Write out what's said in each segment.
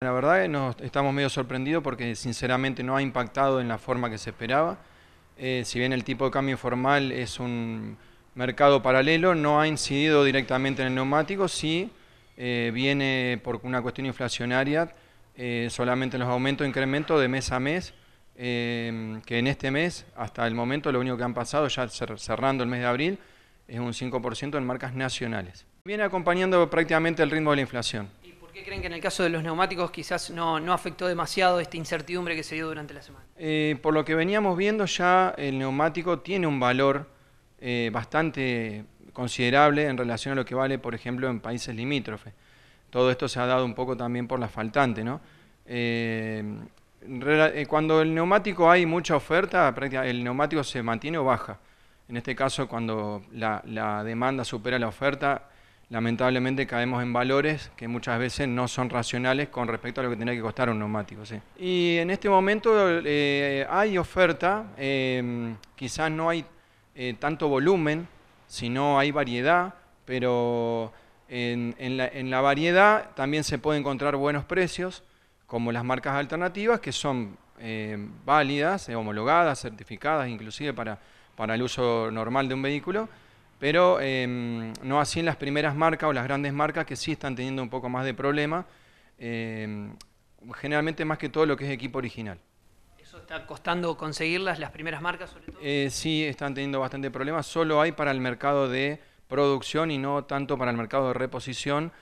La verdad que nos estamos medio sorprendidos porque sinceramente no ha impactado en la forma que se esperaba. Eh, si bien el tipo de cambio informal es un mercado paralelo, no ha incidido directamente en el neumático, sí eh, viene por una cuestión inflacionaria, eh, solamente los aumentos e incrementos de mes a mes, que en este mes, hasta el momento, lo único que han pasado, ya cerrando el mes de abril, es un 5% en marcas nacionales. Viene acompañando prácticamente el ritmo de la inflación qué creen que en el caso de los neumáticos quizás no, afectó demasiado esta incertidumbre que se dio durante la semana? Eh, por lo que veníamos viendo ya el neumático tiene un valor eh, bastante considerable en relación a lo que vale, por ejemplo, en países limítrofes. Todo esto se ha dado un poco también por la faltante, ¿no? Eh, cuando el neumático hay mucha oferta, el neumático se mantiene o baja. En este caso, cuando la, la demanda supera la oferta, lamentablemente caemos en valores que muchas veces no son racionales con respecto a lo que tenía que costar un neumático. Y en este momento eh, hay oferta, em, quizás no hay eh, tanto volumen, sino hay variedad, pero en, la, variedad también se puede encontrar buenos precios, como las marcas alternativas que son em, válidas, eh, homologadas, certificadas inclusive para el uso normal de un vehículo pero em, no así en las primeras marcas o las grandes marcas que sí están teniendo un poco más de problema, em, generalmente más que todo lo que es equipo original. ¿Eso está costando conseguirlas, las primeras marcas sobre todo? Eh, sí, están teniendo bastante problemas, solo hay para el mercado de producción y no tanto para el mercado de reposición.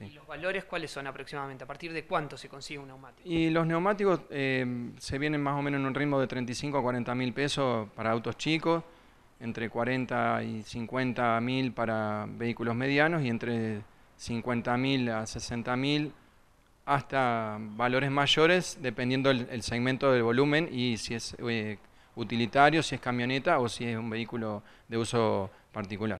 ¿Y los valores cuáles son aproximadamente? ¿A partir de cuánto se consigue un neumático? Y los neumáticos em, se vienen más o menos en un ritmo de 35 a 40 mil pesos para autos chicos entre 40 y 50 mil para vehículos medianos y entre 50 mil a 60 mil hasta valores mayores dependiendo el, segmento del volumen y si es eh, utilitario, si es camioneta o si es un vehículo de uso particular.